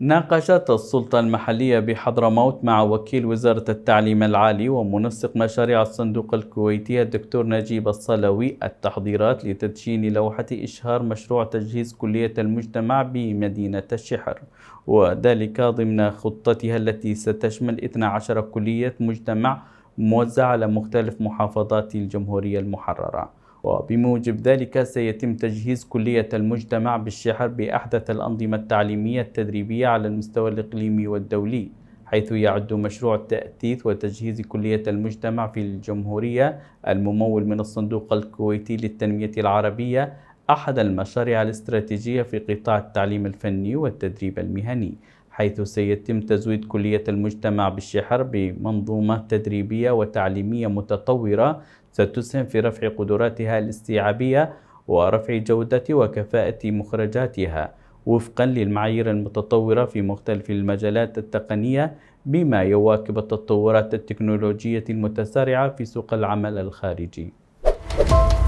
ناقشت السلطة المحلية بحضرموت مع وكيل وزارة التعليم العالي ومنسق مشاريع الصندوق الكويتي الدكتور نجيب الصلوي التحضيرات لتدشين لوحة إشهار مشروع تجهيز كلية المجتمع بمدينة الشحر وذلك ضمن خطتها التي ستشمل 12 كلية مجتمع موزعة على مختلف محافظات الجمهورية المحررة وبموجب ذلك سيتم تجهيز كلية المجتمع بالشحر بأحدث الأنظمة التعليمية التدريبية على المستوى الإقليمي والدولي حيث يعد مشروع تأثيث وتجهيز كلية المجتمع في الجمهورية الممول من الصندوق الكويتي للتنمية العربية أحد المشاريع الاستراتيجية في قطاع التعليم الفني والتدريب المهني حيث سيتم تزويد كلية المجتمع بالشحر بمنظومة تدريبية وتعليمية متطورة ستسهم في رفع قدراتها الاستيعابية ورفع جودة وكفاءة مخرجاتها وفقا للمعايير المتطورة في مختلف المجالات التقنية بما يواكب التطورات التكنولوجية المتسارعة في سوق العمل الخارجي.